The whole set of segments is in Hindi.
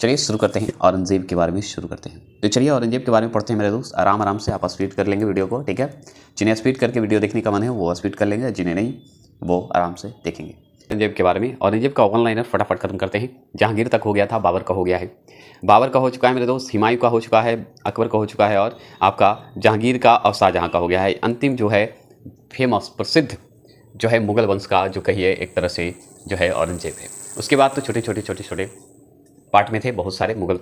चलिए शुरू करते हैं औरंगजेब के बारे में शुरू करते हैं तो चलिए औरंगजेब के बारे में पढ़ते हैं मेरे दोस्त आराम आराम से आप स्पीड कर लेंगे वीडियो को ठीक है जिन्हें स्पीड करके वीडियो देखने का मन है वो स्पीड कर लेंगे जिन्हें नहीं वो आराम से देखेंगे औरंगजेब के बारे में औरंगजेब का लाइनर फटाफट खत्म करते हैं जहांगीर तक हो गया था बाबर का हो गया है बाबर का हो चुका है मेरे दोस्त हिमायू का हो चुका है अकबर का हो चुका है और आपका जहांगीर का और शाहजहाँ का हो गया है अंतिम जो है फेमस प्रसिद्ध जो है मुगल वंश का जो कहिए एक तरह से जो है औरंगजेब है उसके बाद तो छोटे छोटे छोटे छोटे पार्ट में थे बहुत सारे मुगल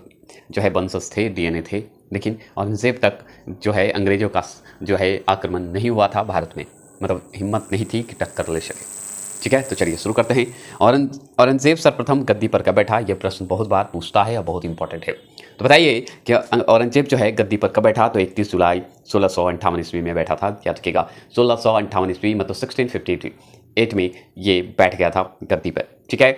जो है वंशज थे डीएनए थे लेकिन औरंगज़ेब तक जो है अंग्रेज़ों का जो है आक्रमण नहीं हुआ था भारत में मतलब हिम्मत नहीं थी कि टक्कर ले सके ठीक है तो चलिए शुरू करते हैं औरंगज़ेब सर्वप्रथम गद्दी पर कब बैठा यह प्रश्न बहुत बार पूछता है और बहुत इंपॉर्टेंट है तो बताइए कि अं-, औरंगजेब जो है गद्दी पर कब बैठा तो 31 जुलाई सोलह सौ ईस्वी में बैठा था याद रखिएगा सोलह सौ ईस्वी मतलब सिक्सटीन फिफ्टी एट में ये बैठ गया था गद्दी पर ठीक है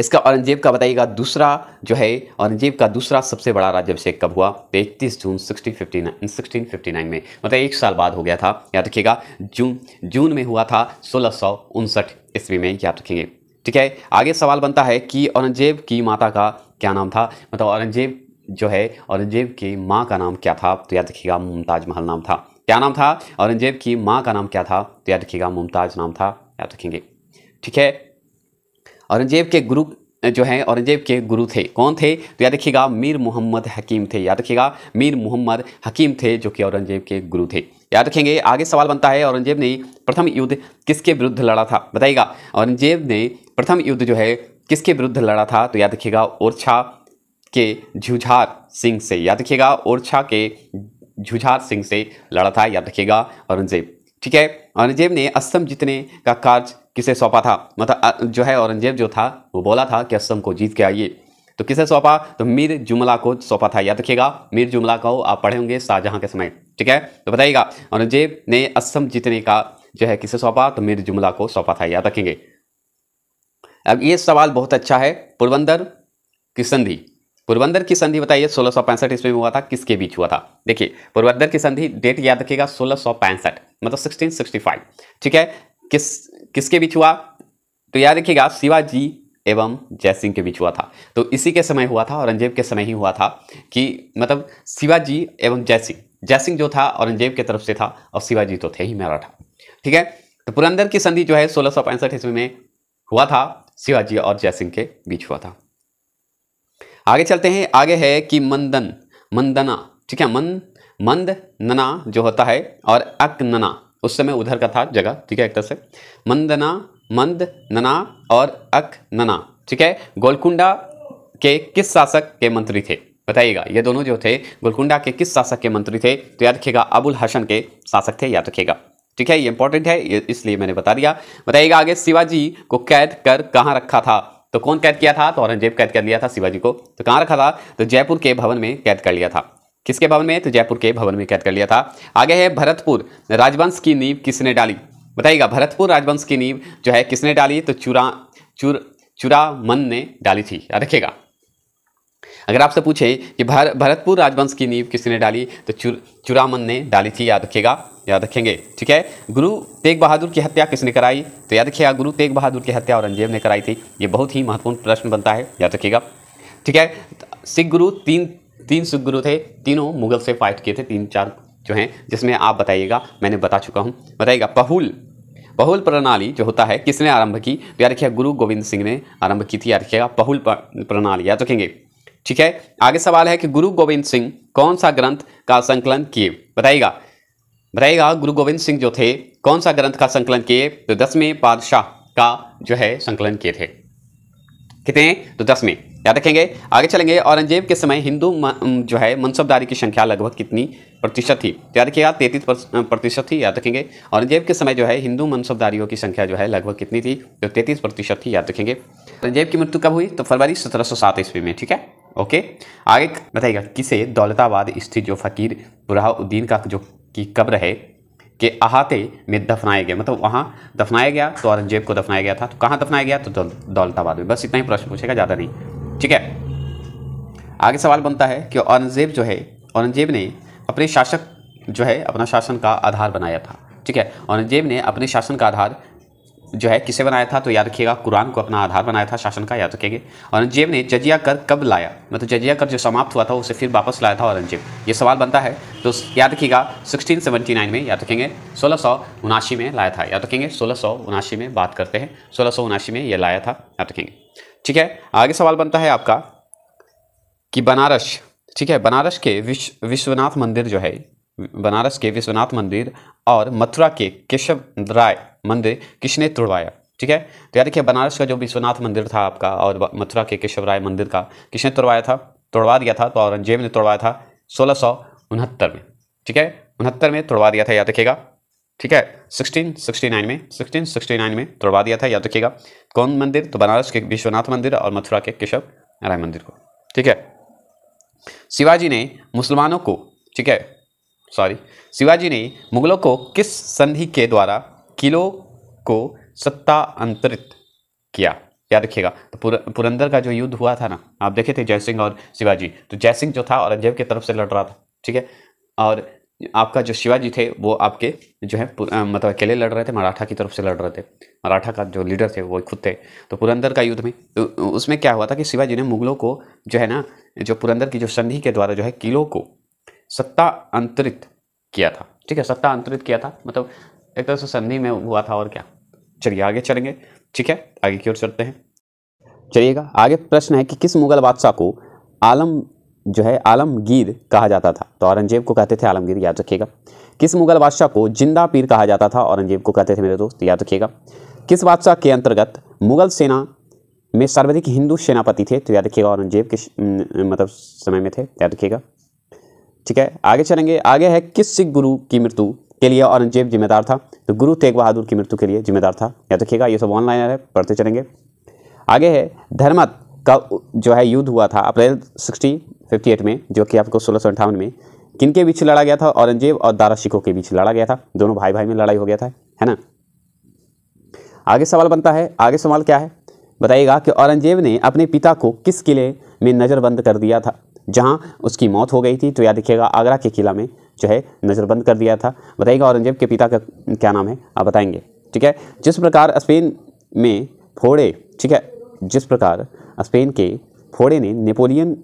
इसका औरंगजेब का बताइएगा दूसरा जो है औरंगजेब का दूसरा सबसे बड़ा राज्यभिषेक कब हुआ तो इकतीस जून sixteen fifty nine sixteen fifty nine में मतलब एक साल बाद हो गया था याद रखिएगा जून जून में हुआ था सोलह सौ उनसठ ईस्वी में याद रखेंगे ठीक है आगे सवाल बनता है कि औरंगजेब की माता का क्या नाम था मतलब औरंगजेब जो है औरंगजेब की माँ का नाम क्या था तो याद रखिएगा मुमताज महल नाम था क्या नाम था औरंगजेब की माँ का नाम क्या था तो याद रखिएगा मुमताज नाम था याद रखेंगे ठीक है औरंगजेब के गुरु जो हैं औरंगजेब के गुरु थे कौन थे तो याद रखिएगा मीर मोहम्मद हकीम थे याद रखिएगा मीर मोहम्मद हकीम थे जो कि औरंगजेब के गुरु थे याद रखेंगे आगे सवाल बनता है औरंगजेब ने प्रथम युद्ध किसके विरुद्ध लड़ा था बताइएगा औरंगजेब ने प्रथम युद्ध जो है किसके विरुद्ध लड़ा था तो याद रखिएगा ओरछा के झुझार सिंह से याद रखिएगा ओरछा के झुझार सिंह से लड़ा था याद रखिएगा औरंगजेब ठीक है औरंगजेब ने असम जीतने का कार्य किसे सौंपा था मतलब जो है औरंगजेब जो था वो बोला था कि असम को जीत के आइए तो किसे सौंपा तो मीर जुमला को सौंपा था याद रखिएगा मीर जुमला को आप पढ़े होंगे शाहजहां के समय ठीक है तो बताइएगा औरंगजेब ने असम जीतने का जो है किसे सौंपा तो मीर जुमला को सौंपा था याद रखेंगे अब ये सवाल बहुत अच्छा है पुरबंदर की संधि पुरबंदर की संधि बताइए सोलह सौ पैंसठ ईस्वी में हुआ था किसके बीच हुआ था देखिए पुरबंदर की संधि डेट याद रखिएगा सोलह सौ पैंसठ मतलब सिक्सटीन सिक्सटी फाइव ठीक है किस किसके बीच हुआ तो याद रखिएगा शिवाजी एवं जयसिंह के बीच हुआ था तो इसी के समय हुआ था औरंगजेब के समय ही हुआ था कि मतलब शिवाजी एवं जयसिंह जयसिंह जो था औरंगजेब के तरफ से था और शिवाजी तो थे ही मराठा ठीक है तो पुरंदर की संधि जो है सोलह सौ पैंसठ ईस्वी में हुआ था शिवाजी और जयसिंह के बीच हुआ था आगे चलते हैं आगे है कि मंदन मंदना ठीक है मन मंद नना जो होता है और अकनना उस समय उधर का था जगह ठीक है एक तरह से मंदना मंद नना और अक नना ठीक है गोलकुंडा के किस शासक के मंत्री थे बताइएगा ये दोनों जो थे गोलकुंडा के किस शासक के मंत्री थे तो याद रखिएगा अबुल हसन के शासक थे याद रखिएगा ठीक है ये इंपॉर्टेंट है ये इसलिए मैंने बता दिया बताइएगा आगे शिवाजी को कैद कर कहाँ रखा था तो कौन कैद किया था तो औरंगजेब कैद कर लिया था शिवाजी को तो कहाँ रखा था तो जयपुर के भवन में कैद कर लिया था किसके भवन में तो जयपुर के भवन में कैद कर लिया था आगे है भरतपुर राजवंश की नींव किसने डाली बताइएगा भरतपुर राजवंश की नींव जो है किसने डाली तो चुरा चुर मन ने डाली थी याद रखेगा अगर आपसे पूछें कि भर भरतपुर राजवंश की नींव किसने डाली तो चुर चुरामन ने डाली थी याद रखेगा याद रखेंगे ठीक है गुरु तेग बहादुर की हत्या किसने कराई तो याद रखिएगा गुरु तेग बहादुर की हत्या औरंगजेब ने कराई थी ये बहुत ही महत्वपूर्ण प्रश्न बनता है याद रखिएगा ठीक है सिख गुरु तीन तीन सुखगुरु थे तीनों मुगल से फाइट किए थे तीन चार जो हैं जिसमें आप बताइएगा मैंने बता चुका हूँ बताइएगा पहुल बहुल प्रणाली जो होता है किसने आरंभ की या याद रखिएगा गुरु गोविंद सिंह ने आरंभ की थी याद रखिएगा पहुल प्रणाली याद रखेंगे ठीक है आगे सवाल है कि गुरु गोविंद सिंह कौन सा ग्रंथ का संकलन किए बताइएगा बताइएगा गुरु गोविंद सिंह जो थे कौन सा ग्रंथ का संकलन किए तो दसवें पादशाह का जो है संकलन किए थे कितने तो दसवें याद रखेंगे आगे चलेंगे औरंगजेब के समय हिंदू जो है मनसबदारी की संख्या लगभग कितनी प्रतिशत थी तो याद रखिएगा तैंतीस प्रतिशत थी याद रखेंगे औरंगजेब के समय जो है हिंदू मनसबदारियों की संख्या जो है लगभग कितनी थी तो तैंतीस प्रतिशत थी याद रखेंगे औरंगजेब की मृत्यु कब हुई तो फरवरी सत्रह सात ईस्वी में ठीक है ओके आगे बताइएगा किसे दौलताबाद स्थित जो फ़कीर बुरहाउद्दीन का जो की कब्र है के अहाते में दफनाया गया मतलब वहाँ दफनाया गया तो औरंगजेब को दफनाया गया था तो कहाँ दफनाया गया तो दौलताबाद में बस इतना ही प्रश्न पूछेगा ज़्यादा नहीं ठीक है आगे सवाल बनता है कि औरंगज़ेब जो है औरंगज़ेब ने अपने शासक जो है अपना शासन का आधार बनाया था ठीक है औरंगज़ेब ने अपने शासन का आधार जो है किसे बनाया था तो याद रखिएगा कुरान को अपना आधार बनाया था शासन का याद रखेंगे औरंगजेब ने जजिया कर कब लाया मतलब जजिया कर जो समाप्त हुआ था उसे फिर वापस लाया था औरंगजेब ये सवाल बनता है तो याद रखिएगा 1679 में याद रखेंगे सोलह में लाया था याद रखेंगे सोलह में बात करते हैं सोलह में यह लाया था याद रखेंगे ठीक है आगे सवाल बनता है आपका कि बनारस ठीक है बनारस के विश्व विश्वनाथ मंदिर जो है बनारस के विश्वनाथ मंदिर और मथुरा के केशव राय मंदिर किसने तोड़वाया ठीक है तो यार देखिए बनारस का जो विश्वनाथ मंदिर था आपका और मथुरा के केशव राय मंदिर का किसने तोड़वाया था तोड़वा दिया था तो औरंगजेब ने तोड़वाया था सोलह में ठीक है उनहत्तर में तोड़वा दिया था याद रखिएगा ठीक है 1669 में 1669 में तोड़वा दिया था याद रखिएगा कौन मंदिर तो बनारस के विश्वनाथ मंदिर और मथुरा के केशव राय मंदिर को ठीक है शिवाजी ने मुसलमानों को ठीक है सॉरी शिवाजी ने मुगलों को किस संधि के द्वारा किलों को सत्ता अंतरित किया याद रखिएगा तो पुर, पुरंदर का जो युद्ध हुआ था ना आप देखे थे जयसिंह और शिवाजी तो जयसिंह जो था औरंगजेब की तरफ से लड़ रहा था ठीक है और आपका जो शिवाजी थे वो आपके जो है आ, मतलब अकेले लड़ रहे थे मराठा की तरफ से लड़ रहे थे मराठा का जो लीडर थे वो खुद थे तो पुरंदर का युद्ध में तो उसमें क्या हुआ था कि शिवाजी ने मुगलों को जो है ना जो पुरंदर की जो संधि के द्वारा जो है किलों को सत्ता अंतरित किया था ठीक है सत्ता अंतरित किया था मतलब एक तरह से संधि में हुआ था और क्या चलिए आगे चलेंगे ठीक है आगे की ओर चलते हैं चलिएगा आगे प्रश्न है कि किस मुगल बादशाह को आलम जो है आलमगीर कहा जाता था तो औरंगजेब को कहते थे आलमगीर याद रखिएगा किस मुगल बादशाह को जिंदा पीर कहा जाता था औरंगजेब को कहते थे मेरे दोस्त याद रखिएगा किस बादशाह के अंतर्गत मुगल सेना में सर्वाधिक हिंदू सेनापति थे तो याद रखिएगा औरंगजेब के मतलब समय में थे याद रखिएगा ठीक है आगे चलेंगे आगे है किस सिख गुरु की मृत्यु के लिए औरंगजेब जिम्मेदार था तो गुरु तेग बहादुर की मृत्यु के लिए जिम्मेदार था या देखिएगा ये सब ऑनलाइन है पढ़ते चलेंगे आगे है धर्मत का जो है युद्ध हुआ था अप्रैल सिक्सटी फिफ्टी एट में जो कि आपको सोलह सौ अंठावन में किन के बीच लड़ा गया था औरंगजेब और दारा सिखों के बीच लड़ा गया था दोनों भाई भाई में लड़ाई हो गया था है ना आगे सवाल बनता है आगे सवाल क्या है बताइएगा कि औरंगजेब ने अपने पिता को किस किले में नज़रबंद कर दिया था जहाँ उसकी मौत हो गई थी तो याद रखिएगा आगरा के किला में जो है नज़रबंद कर दिया था बताइएगा औरंगजेब के पिता का क्या नाम है आप बताएंगे ठीक है जिस प्रकार स्पेन में फोड़े ठीक है जिस प्रकार स्पेन के फोड़े ने नेपोलियन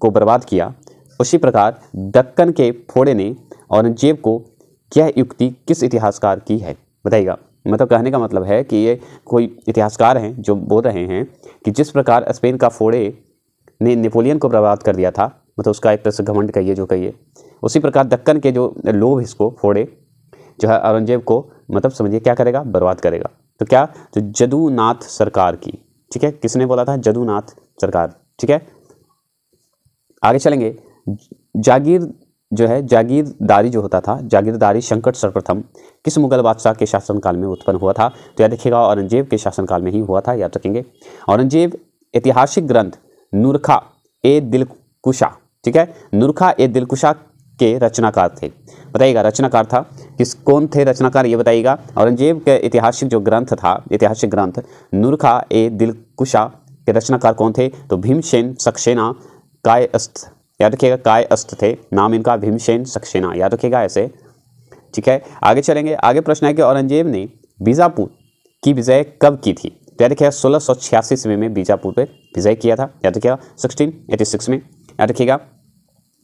को बर्बाद किया उसी प्रकार दक्कन के फोड़े ने औरंगजेब को क्या युक्ति किस इतिहासकार की है बताइएगा मतलब कहने का मतलब है कि ये कोई इतिहासकार हैं जो बोल रहे हैं कि जिस प्रकार स्पेन का फोड़े ने नेपोलियन को बर्बाद कर दिया था मतलब उसका एक तरह से घमंड कहिए जो कहिए उसी प्रकार दक्कन के जो लोभ इसको फोड़े जो है औरंगजेब को मतलब समझिए क्या करेगा बर्बाद करेगा तो क्या जो तो जदूनाथ सरकार की ठीक है किसने बोला था जदूनाथ सरकार ठीक है आगे चलेंगे जागीर जो है जागीरदारी जो होता था जागीरदारी संकट सर्वप्रथम किस मुगल बादशाह के शासनकाल में उत्पन्न हुआ था तो यह देखिएगा औरंगजेब के शासनकाल में ही हुआ था याद रखेंगे औरंगजेब ऐतिहासिक ग्रंथ नुरखा ए दिलकुशा ठीक है नुरखा ए दिलकुशा के रचनाकार थे बताइएगा रचनाकार था किस कौन थे रचनाकार ये बताइएगा औरंगजेब के ऐतिहासिक जो ग्रंथ था ऐतिहासिक ग्रंथ नुरखा ए दिलकुशा के रचनाकार कौन थे तो भीमसेन सक्सेना कायस्थ याद रखिएगा कायस्थ थे नाम इनका भीमसेन सक्सेना याद रखिएगा ऐसे ठीक है आगे चलेंगे आगे प्रश्न है कि औरंगजेब ने बीजापुर की विजय कब की थी याद किया सोलह सौ छियासी ईस्वी में बीजापुर पर विजय किया था याद रखिएगा सिक्सटीन एटी सिक्स में याद रखिएगा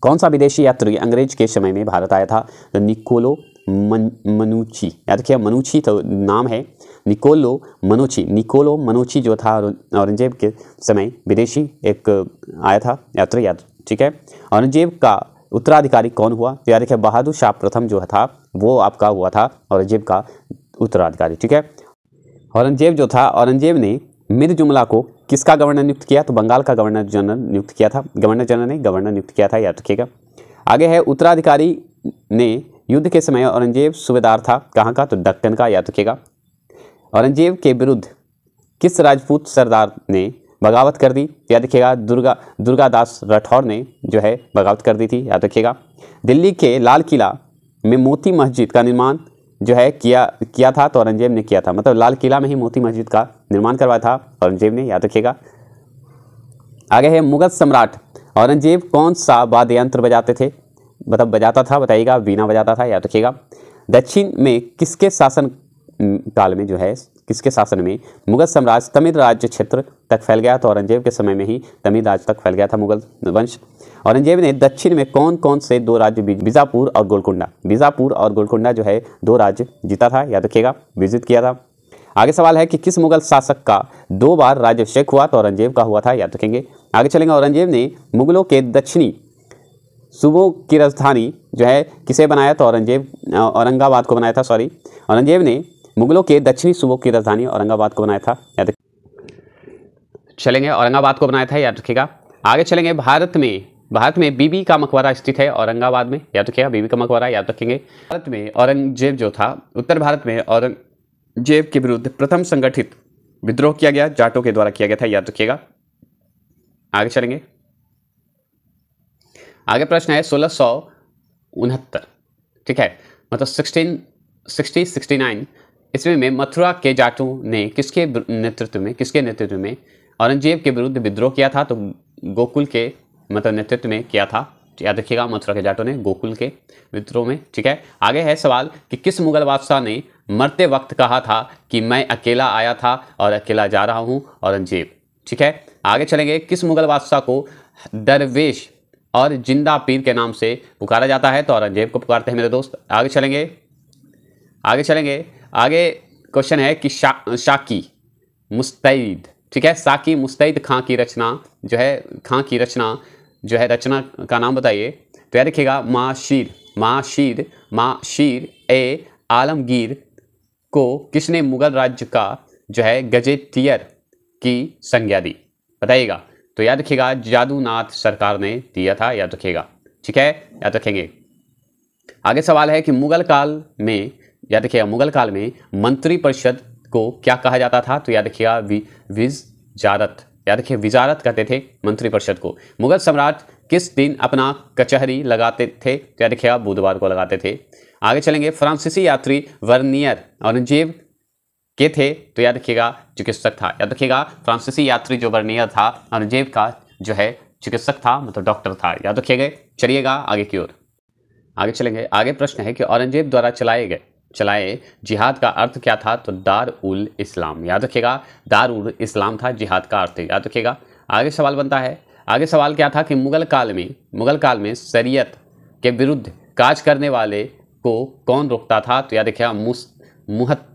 कौन सा विदेशी यात्री अंग्रेज के समय में भारत आया था निकोलो मन मनुची याद रखिएगा मनुची तो नाम है निकोलो मनुची निकोलो मनुची जो था औरंगजेब के समय विदेशी एक आया था यात्री याद ठीक है औरंगजेब का उत्तराधिकारी कौन हुआ तो याद रखिए बहादुर शाह प्रथम जो था वो आपका हुआ था औरंगजेब का उत्तराधिकारी ठीक है औरंगजेब जो था औरंगजेब ने मिर जुमला को किसका गवर्नर नियुक्त किया तो बंगाल का गवर्नर जनरल नियुक्त किया था गवर्नर जनरल ने गवर्नर नियुक्त किया था याद रखिएगा आगे है उत्तराधिकारी ने युद्ध के समय औरंगजेब सूबेदार था कहाँ का तो डक्टन का याद रखिएगा औरंगजेब के विरुद्ध किस राजपूत सरदार ने बगावत कर दी याद रखिएगा दुर्गा दुर्गादास राठौर ने जो है बगावत कर दी थी याद रखिएगा दिल्ली के लाल किला में मोती मस्जिद का निर्माण जो है किया किया था तो औरंगजेब ने किया था मतलब लाल किला में ही मोती मस्जिद का निर्माण करवाया था औरंगजेब ने याद रखिएगा आगे है मुगल सम्राट औरंगजेब कौन सा वाद्य यंत्र बजाते थे मतलब बजाता था बताइएगा वीणा बजाता था याद रखिएगा दक्षिण में किसके शासन काल में जो है किसके शासन में मुगल साम्राज्य तमिल राज्य क्षेत्र तक फैल गया तो औरंगजेब के समय में ही तमिल राज्य तक फैल गया था मुगल वंश औरंगजेब ने दक्षिण में कौन कौन से दो राज्य बीजापुर और गोलकुंडा बीजापुर और गोलकुंडा जो है दो राज्य जीता था याद रखिएगा विजित किया था आगे सवाल है कि किस मुगल शासक का दो बार राज्यभिषेक हुआ तो औरंगजेब का हुआ था याद रखेंगे आगे चलेंगे औरंगजेब ने मुगलों के दक्षिणी सूबों की राजधानी जो है किसे बनाया तो औरंगजेब औरंगाबाद को बनाया था सॉरी औरंगजेब ने मुगलों के दक्षिणी सूबों की राजधानी औरंगाबाद को बनाया था याद चलेंगे औरंगाबाद को बनाया था याद रखिएगा आगे चलेंगे भारत में भारत में बीबी का मकबरा स्थित है औरंगाबाद में याद रखिएगा बीबी का मकबरा याद रखेंगे भारत में औरंगजेब जो था उत्तर भारत में औरंगजेब के विरुद्ध प्रथम संगठित विद्रोह किया गया जाटों के द्वारा किया गया था याद रखिएगा आगे चलेंगे आगे प्रश्न है सोलह सौ उनहत्तर ठीक है मतलब सिक्सटीन सिक्सटी सिक्सटी नाइन इसमें में मथुरा के जाटों ने किसके नेतृत्व में किसके नेतृत्व में औरंगजेब के विरुद्ध विद्रोह किया था तो गोकुल के मतलब नेतृत्व में किया था याद रखिएगा मथुरा के जाटों ने गोकुल के विद्रोह में ठीक है आगे है सवाल कि किस मुगल बादशाह ने मरते वक्त कहा था कि मैं अकेला आया था और अकेला जा रहा हूँ औरंगजेब ठीक है आगे चलेंगे किस मुगल बादशाह को दरवेश और जिंदा पीर के नाम से पुकारा जाता है तो औरंगजेब को पुकारते हैं मेरे दोस्त आगे चलेंगे आगे चलेंगे आगे क्वेश्चन है कि शा शाकी मुस्तैद ठीक है साकी मुस्तैद खां की रचना जो है खां की रचना जो है रचना का नाम बताइए तो याद रखिएगा माशीर माशीर शीर ए आलमगीर को किसने मुगल राज्य का जो है गजेटियर की संज्ञा दी बताइएगा तो याद रखिएगा जादूनाथ सरकार ने दिया था याद रखिएगा ठीक है याद रखेंगे आगे सवाल है कि मुगल काल में या देखिएगा मुगल काल में मंत्रिपरिषद को क्या कहा जाता था तो याद रखिएगा विजारत याद रखिए विजारत कहते थे मंत्रिपरिषद को मुगल सम्राट किस दिन अपना कचहरी लगाते थे तो याद रखिएगा बुधवार को लगाते थे आगे चलेंगे फ्रांसीसी यात्री वर्नियर औरंगजेब के थे तो याद रखिएगा चिकित्सक था याद रखिएगा फ्रांसीसी यात्री जो वर्नियर था औरंगजेब का जो है चिकित्सक था मतलब डॉक्टर था याद रखिएगा चलिएगा आगे की ओर आगे चलेंगे आगे प्रश्न है कि औरंगजेब द्वारा चलाए गए चलाए जिहाद का अर्थ क्या था तो दार उल इस्लाम याद रखिएगा दार उल इस्लाम था जिहाद का अर्थ याद रखिएगा आगे सवाल बनता है आगे सवाल क्या था कि मुगल काल में मुगल काल में शरीयत के विरुद्ध काज करने वाले को कौन रोकता था तो याद रखिएगा मुस मुहत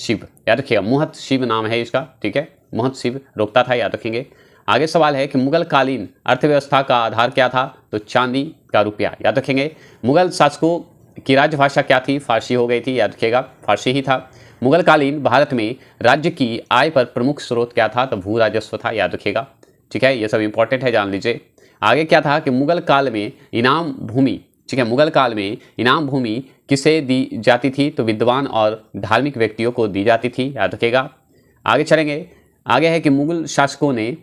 शिव याद रखिएगा मुहत शिव नाम है इसका ठीक है मुहत शिव रोकता था याद रखेंगे आगे सवाल है कि मुगल कालीन अर्थव्यवस्था का आधार क्या था तो चांदी का रुपया याद रखेंगे मुगल शासकों की राजभाषा क्या थी फारसी हो गई थी याद रखिएगा फारसी ही था मुगलकालीन भारत में राज्य की आय पर प्रमुख स्रोत क्या था तो भू राजस्व था याद रखिएगा ठीक है ये सब इंपॉर्टेंट है जान लीजिए आगे क्या था कि मुगल काल में इनाम भूमि ठीक है मुगल काल में इनाम भूमि किसे दी जाती थी तो विद्वान और धार्मिक व्यक्तियों को दी जाती थी याद रखेगा आगे चलेंगे आगे है कि मुगल शासकों ने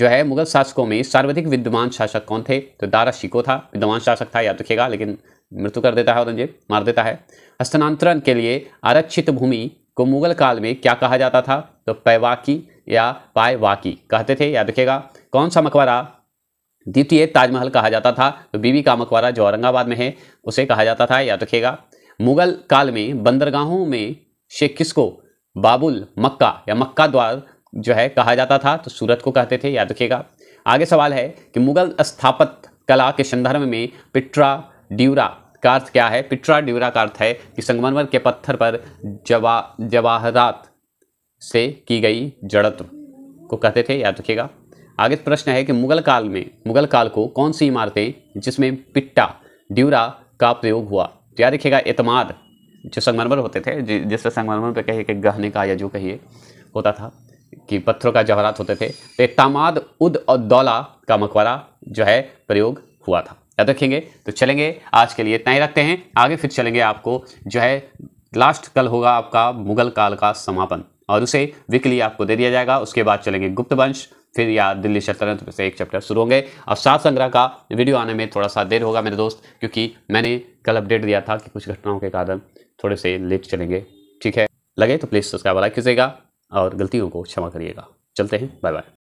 जो है मुगल शासकों में सर्वाधिक विद्वान शासक कौन थे तो दारा शिको था विद्वान शासक था याद रखेगा लेकिन मृत्यु कर देता है औरंगजेब मार देता है हस्तांतरण के लिए आरक्षित भूमि को मुगल काल में क्या कहा जाता था तो पैवाकी या पायवाकी कहते थे याद रखेगा कौन सा मकबरा द्वितीय ताजमहल कहा जाता था तो बीबी का मकबरा जो औरंगाबाद में है उसे कहा जाता था याद रखेगा मुगल काल में बंदरगाहों में से किसको बाबुल मक्का या मक्का द्वार जो है कहा जाता था तो सूरत को कहते थे याद रखेगा आगे सवाल है कि मुगल स्थापत कला के संदर्भ में पिट्रा ड्यूरा का अर्थ क्या है पिट्रा ड्यूरा का अर्थ है कि संगमरमर के पत्थर पर जवा जवाहरात से की गई जड़त्व को कहते थे याद रखिएगा आगे तो प्रश्न है कि मुगल काल में मुगल काल को कौन सी इमारतें जिसमें पिट्टा ड्यूरा का प्रयोग हुआ तो याद रखिएगा एतमाद जो संगमरमर होते थे जिससे संगमरमर पर कहिए कि गहने का या जो कहिए होता था कि पत्थरों का जवाहरात होते थे तो एतमाद उद और दौला का मकबरा जो है प्रयोग हुआ था याद रखेंगे तो चलेंगे आज के लिए इतना ही रखते हैं आगे फिर चलेंगे आपको जो है लास्ट कल होगा आपका मुगल काल का समापन और उसे वीकली आपको दे दिया जाएगा उसके बाद चलेंगे गुप्त वंश फिर या दिल्ली तो सल्तनत से एक चैप्टर शुरू होंगे अब सात संग्रह का वीडियो आने में थोड़ा सा देर होगा मेरे दोस्त क्योंकि मैंने कल अपडेट दिया था कि कुछ घटनाओं के कारण थोड़े से लेट चलेंगे ठीक है लगे तो प्लीज़ सब्सक्राइब लाइक कीजिएगा और गलतियों को क्षमा करिएगा चलते हैं बाय बाय